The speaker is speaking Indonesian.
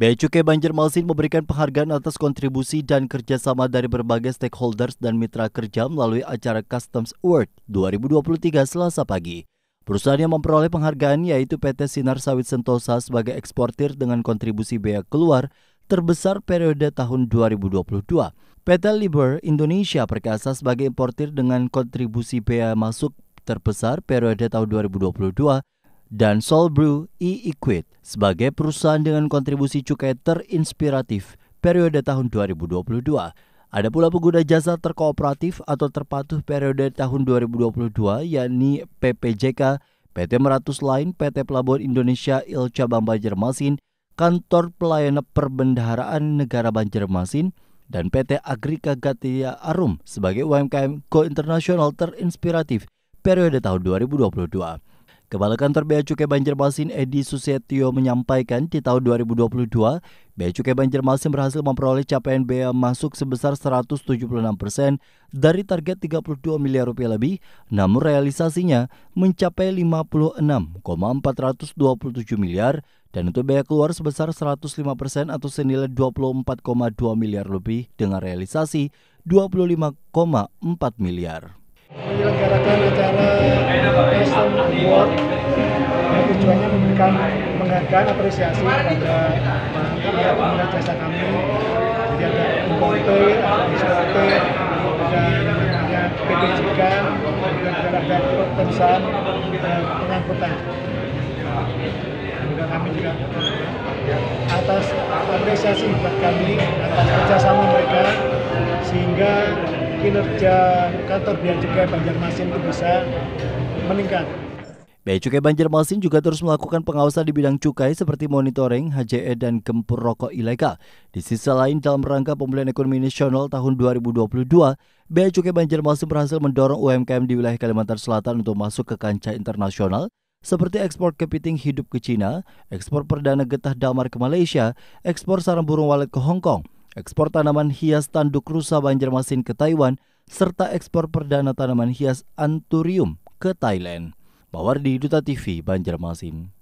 Bea Cukai Banjarmasin memberikan penghargaan atas kontribusi dan kerjasama dari berbagai stakeholders dan mitra kerja melalui acara Customs Award 2023 selasa pagi. Perusahaan yang memperoleh penghargaan yaitu PT Sinar Sawit Sentosa sebagai eksportir dengan kontribusi bea keluar terbesar periode tahun 2022. PT Liber Indonesia Perkasa sebagai importir dengan kontribusi bea masuk terbesar periode tahun 2022 dan Solbrew e sebagai perusahaan dengan kontribusi cukai terinspiratif periode tahun 2022. Ada pula pengguna jasa terkooperatif atau terpatuh periode tahun 2022 yakni PPJK, PT Meratus Line, PT Pelabuhan Indonesia Il Cabang Banjarmasin, Kantor Pelayanan Perbendaharaan Negara Banjarmasin, dan PT Agrika Gatia Arum sebagai UMKM Go Internasional Terinspiratif periode tahun 2022. Kepala Kantor Bea Cukai Banjarmasin Edi Susetio menyampaikan di tahun 2022, Bea Cukai Banjarmasin berhasil memperoleh capaian bea masuk sebesar 176 persen dari target 32 miliar rupiah lebih, namun realisasinya mencapai 56,427 miliar dan untuk bea keluar sebesar 105 persen atau senilai 24,2 miliar lebih dengan realisasi 25,4 miliar. Menyelenggarakan award yang tujuannya memberikan penghargaan apresiasi kepada para pengguna jasa kami jadi ada Komte, ada Sote, ada namanya Jika, dan ada perusahaan eh, pengangkutan dan kami juga atas apresiasi buat kami atas kerjasama mereka sehingga kinerja kantor biar juga Banjarmasin itu bisa meningkat. Bea Cukai Banjarmasin juga terus melakukan pengawasan di bidang cukai seperti monitoring, HJE, dan gempur rokok ilegal. Di sisa lain, dalam rangka pemulihan ekonomi nasional tahun 2022, Bea Cukai Banjarmasin berhasil mendorong UMKM di wilayah Kalimantan Selatan untuk masuk ke kancah internasional seperti ekspor kepiting hidup ke Cina, ekspor perdana getah damar ke Malaysia, ekspor sarang burung walet ke Hong Kong, ekspor tanaman hias tanduk rusa Banjarmasin ke Taiwan, serta ekspor perdana tanaman hias anturium ke Thailand. Mawardi Duta TV Banjarmasin